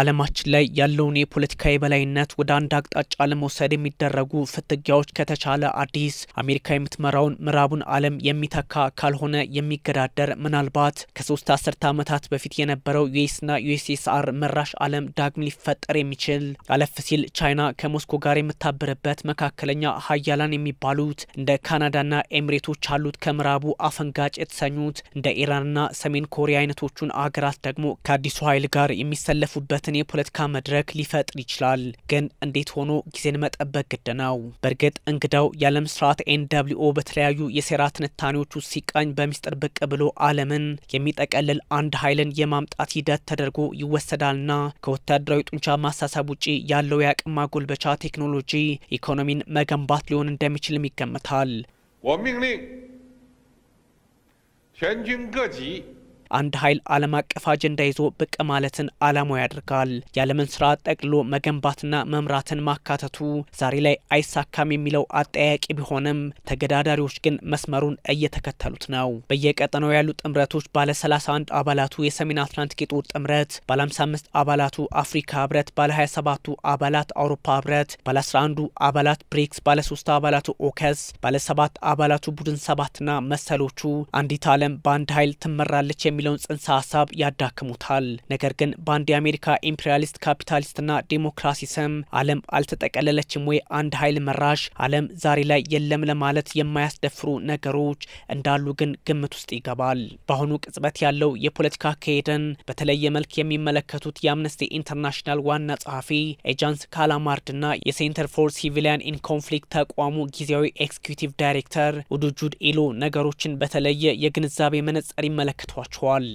አለማችን ላይ ያለውን የፖለቲካ የበላይነት ወደ አንድ አቅጣጫ ለመውሰድ የሚደረጉ ፍትጊያዎች ከተቻለ አዲስ አሜሪካ የምትመራውን ምዕራቡን ዓለም የሚተካ ካልሆነ የሚገዳደር ምናልባት ከሶስት አስርተ ዓመታት በፊት የነበረው ዩኤስና ዩኤስኤስአር መራሽ ዓለም ዳግም ሊፈጠር የሚችል አለፍ ሲል ቻይና ከሞስኮ ጋር የምታብርበት መካከለኛ ሀያላን የሚባሉት እንደ ካናዳና ኤምሬቶች አሉት ከምዕራቡ አፈንጋጭ የተሰኙት እንደ ኢራንና ሰሜን ኮሪያ አይነቶቹን አገራት ደግሞ ከአዲሱ ኃይል ጋር የሚሰለፉበት የሚያካትትን የፖለቲካ መድረክ ሊፈጥር ይችላል። ግን እንዴት ሆኖ ጊዜን መጠበቅ ግድ ነው። በእርግጥ እንግዳው የዓለም ስርዓት ኤንደብሊኦ በተለያዩ የሴራ ውስጥ ሲቃኝ በሚስጥር ብቅ ብሎ ዓለምን የሚጠቀልል አንድ ኃይልን የማምጣት ሂደት ተደርጎ ይወሰዳልና ከወታደራዊ ጡንቻ ማሳሰብ ውጪ ያለው የአቅም ማጎልበቻ ቴክኖሎጂ ኢኮኖሚን መገንባት ሊሆን እንደሚችልም ይገመታል። አንድ ኃይል ዓለም አቀፍ አጀንዳ ይዞ ብቅ ማለትን አላማው ያደርጋል። የዓለምን ስራ ጠቅሎ መገንባትና መምራትን ማካተቱ ዛሬ ላይ አይሳካም የሚለው አጠያቂ ቢሆንም ተገዳዳሪዎች ግን መስመሩን እየተከተሉት ነው። በየቀጠናው ያሉ ጥምረቶች ባለ 31 አባላቱ የሰሜን አትላንቲክ የጦር ጥምረት፣ ባለ 55 አባላቱ አፍሪካ ህብረት፣ ባለ 27ቱ አባላት አውሮፓ ህብረት፣ ባለ 11ዱ አባላት ብሪክስ፣ ባለ 3 አባላቱ ኦከስ፣ ባለ 7 አባላቱ ቡድን ሰባትና መሰሎቹ አንዲት ዓለም በአንድ ኃይል ትመራለች የሚለውን ጽንሰ ሀሳብ ያዳክሙታል። ነገር ግን በአንድ የአሜሪካ ኢምፔሪያሊስት ካፒታሊስትና ዴሞክራሲ ስም ዓለም አልተጠቀለለችም ወይ አንድ ኃይል መራሽ ዓለም ዛሬ ላይ የለም ለማለት የማያስደፍሩ ነገሮች እንዳሉ ግን ግምት ውስጥ ይገባል። በአሁኑ ቅጽበት ያለው የፖለቲካ አካሄድን በተለየ መልክ የሚመለከቱት የአምነስቲ ኢንተርናሽናል ዋና ጸሐፊ ኤጃንስ ካላማርድና የሴንተር ፎር ሲቪሊያን ኢን ኮንፍሊክት ተቋሙ ጊዜያዊ ኤክስኪዩቲቭ ዳይሬክተር ውዱጁድ ኢሎ ነገሮችን በተለየ የግንዛቤ መነጽር ይመለከቷቸዋል። አልፈዋል።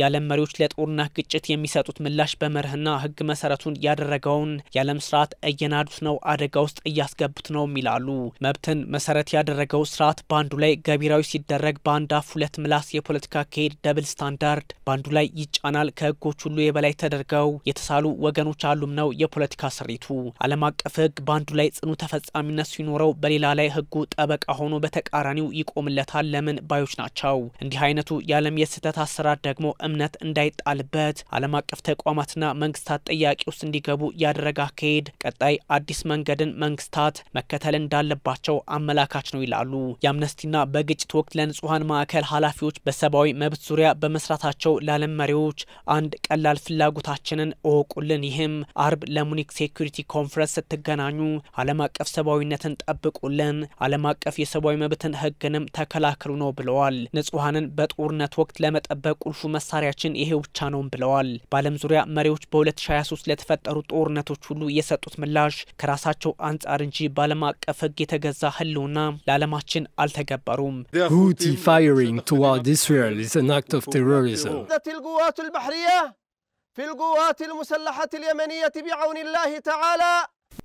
የዓለም መሪዎች ለጦርና ግጭት የሚሰጡት ምላሽ በመርህና ህግ መሰረቱን ያደረገውን የዓለም ስርዓት እየናዱት ነው፣ አደጋ ውስጥ እያስገቡት ነው ይላሉ። መብትን መሰረት ያደረገው ስርዓት በአንዱ ላይ ገቢራዊ ሲደረግ በአንድ አፍ ሁለት ምላስ የፖለቲካ አካሄድ ደብል ስታንዳርድ በአንዱ ላይ ይጫናል። ከህጎች ሁሉ የበላይ ተደርገው የተሳሉ ወገኖች አሉም ነው የፖለቲካ ስሪቱ። ዓለም አቀፍ ህግ በአንዱ ላይ ጽኑ ተፈጻሚነት ሲኖረው፣ በሌላ ላይ ህጉ ጠበቃ ሆኖ በተቃራኒው ይቆምለታል። ለምን ባዮች ናቸው። እንዲህ አይነቱ የዓለም የስህተት አሰራር ደግሞ እምነት እንዳይጣልበት ዓለም አቀፍ ተቋማትና መንግስታት ጥያቄ ውስጥ እንዲገቡ ያደረገ አካሄድ ቀጣይ አዲስ መንገድን መንግስታት መከተል እንዳለባቸው አመላካች ነው ይላሉ። የአምነስቲና በግጭት ወቅት ለንጹሐን ማዕከል ኃላፊዎች በሰብአዊ መብት ዙሪያ በመስራታቸው ለዓለም መሪዎች አንድ ቀላል ፍላጎታችንን እወቁልን፣ ይህም አርብ ለሙኒክ ሴኩሪቲ ኮንፈረንስ ስትገናኙ ዓለም አቀፍ ሰብአዊነትን ጠብቁልን፣ ዓለም አቀፍ የሰብአዊ መብትን ህግንም ተከላክሉ ነው ብለዋል። ንጹሐንን በጦርነት ወቅት ለመጠበቅ ቁልፉ መሳ መሳሪያችን ይሄው ብቻ ነውም ብለዋል። በዓለም ዙሪያ መሪዎች በ2023 ለተፈጠሩ ጦርነቶች ሁሉ የሰጡት ምላሽ ከራሳቸው አንጻር እንጂ በዓለም አቀፍ ሕግ የተገዛ ህልውና ለዓለማችን አልተገበሩም። ሁቲ ፋሪንግ ቱዋርድ ኢስራኤል ኢዝ አን አክት ኦፍ ቴሮሪዝም القوات البحرية في القوات المسلحة اليمنية بعون الله تعالى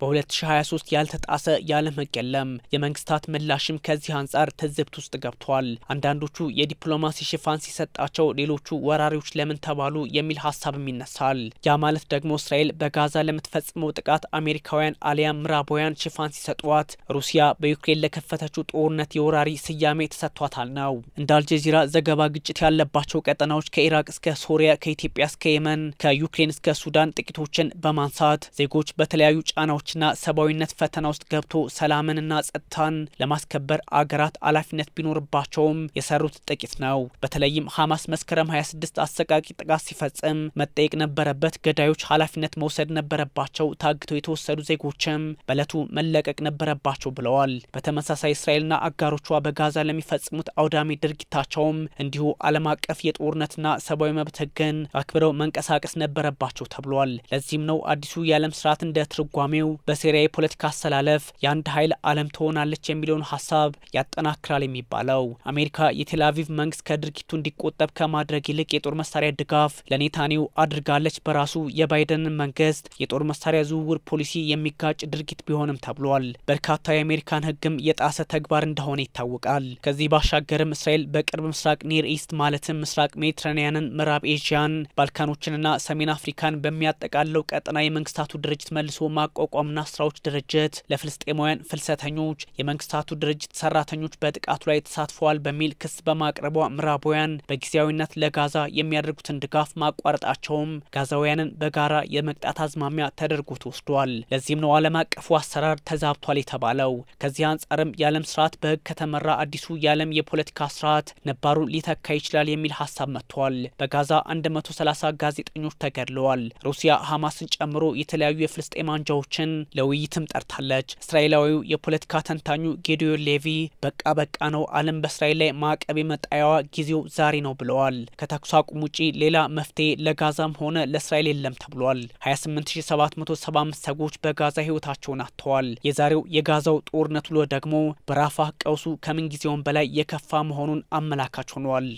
በ2023 ያልተጣሰ የዓለም ሕግ የለም። የመንግስታት ምላሽም ከዚህ አንጻር ትዝብት ውስጥ ገብቷል። አንዳንዶቹ የዲፕሎማሲ ሽፋን ሲሰጣቸው፣ ሌሎቹ ወራሪዎች ለምን ተባሉ የሚል ሀሳብም ይነሳል። ያ ማለት ደግሞ እስራኤል በጋዛ ለምትፈጽመው ጥቃት አሜሪካውያን አሊያም ምዕራባውያን ሽፋን ሲሰጧት፣ ሩሲያ በዩክሬን ለከፈተችው ጦርነት የወራሪ ስያሜ ተሰጥቷታል ነው። እንደ አልጀዚራ ዘገባ ግጭት ያለባቸው ቀጠናዎች ከኢራቅ እስከ ሶሪያ፣ ከኢትዮጵያ እስከ የመን፣ ከዩክሬን እስከ ሱዳን ጥቂቶችን በማንሳት ዜጎች በተለያዩ ጫናዎች የሰዎችና ሰብአዊነት ፈተና ውስጥ ገብቶ ሰላምንና ጸጥታን ለማስከበር አገራት ኃላፊነት ቢኖርባቸውም የሰሩት ጥቂት ነው። በተለይም ሐማስ መስከረም 26 አሰቃቂ ጥቃት ሲፈጽም መጠየቅ ነበረበት። ገዳዮች ኃላፊነት መውሰድ ነበረባቸው። ታግተው የተወሰዱ ዜጎችም በእለቱ መለቀቅ ነበረባቸው ብለዋል። በተመሳሳይ እስራኤልና አጋሮቿ በጋዛ ለሚፈጽሙት አውዳሚ ድርጊታቸውም እንዲሁ ዓለም አቀፍ የጦርነትና ሰብአዊ መብት ህግን አክብረው መንቀሳቀስ ነበረባቸው ተብሏል። ለዚህም ነው አዲሱ የዓለም ስርዓት እንደ ትርጓሜው በሲሪያ የፖለቲካ አሰላለፍ የአንድ ኃይል ዓለም ትሆናለች የሚለውን ሀሳብ ያጠናክራል የሚባለው አሜሪካ የቴል አቪቭ መንግስት ከድርጊቱ እንዲቆጠብ ከማድረግ ይልቅ የጦር መሳሪያ ድጋፍ ለኔታኒው አድርጋለች በራሱ የባይደንን መንግስት የጦር መሳሪያ ዝውውር ፖሊሲ የሚጋጭ ድርጊት ቢሆንም ተብሏል። በርካታ የአሜሪካን ህግም የጣሰ ተግባር እንደሆነ ይታወቃል። ከዚህ ባሻገርም እስራኤል በቅርብ ምስራቅ ኒር ኢስት ማለትም ምስራቅ ሜዲትራኒያንን፣ ምዕራብ ኤዥያን፣ ባልካኖችንና ሰሜን አፍሪካን በሚያጠቃለው ቀጠና የመንግስታቱ ድርጅት መልሶ ማቋቋም የመቃወምና ስራዎች ድርጅት ለፍልስጤማውያን ፍልሰተኞች የመንግስታቱ ድርጅት ሰራተኞች በጥቃቱ ላይ ተሳትፈዋል በሚል ክስ በማቅረቧ ምዕራባውያን በጊዜያዊነት ለጋዛ የሚያደርጉትን ድጋፍ ማቋረጣቸውም ጋዛውያንን በጋራ የመቅጣት አዝማሚያ ተደርጎ ተወስዷል። ለዚህም ነው ዓለም አቀፉ አሰራር ተዛብቷል የተባለው። ከዚህ አንጻርም የዓለም ስርዓት በህግ ከተመራ አዲሱ የዓለም የፖለቲካ ስርዓት ነባሩ ሊተካ ይችላል የሚል ሀሳብ መጥቷል። በጋዛ 130 ጋዜጠኞች ተገድለዋል። ሩሲያ ሐማስን ጨምሮ የተለያዩ የፍልስጤም አንጃዎችን ለውይይትም ጠርታለች። እስራኤላዊው የፖለቲካ ተንታኙ ጌዲዮን ሌቪ በቃ በቃ ነው፣ ዓለም በእስራኤል ላይ ማዕቀብ የመጣያዋ ጊዜው ዛሬ ነው ብለዋል። ከተኩስ አቁም ውጪ ሌላ መፍትሄ ለጋዛም ሆነ ለእስራኤል የለም ተብሏል። 28775 ሰዎች በጋዛ ህይወታቸውን አጥተዋል። የዛሬው የጋዛው ጦርነት ውሎ ደግሞ በራፋ ቀውሱ ከምንጊዜውም በላይ የከፋ መሆኑን አመላካች ሆኗል።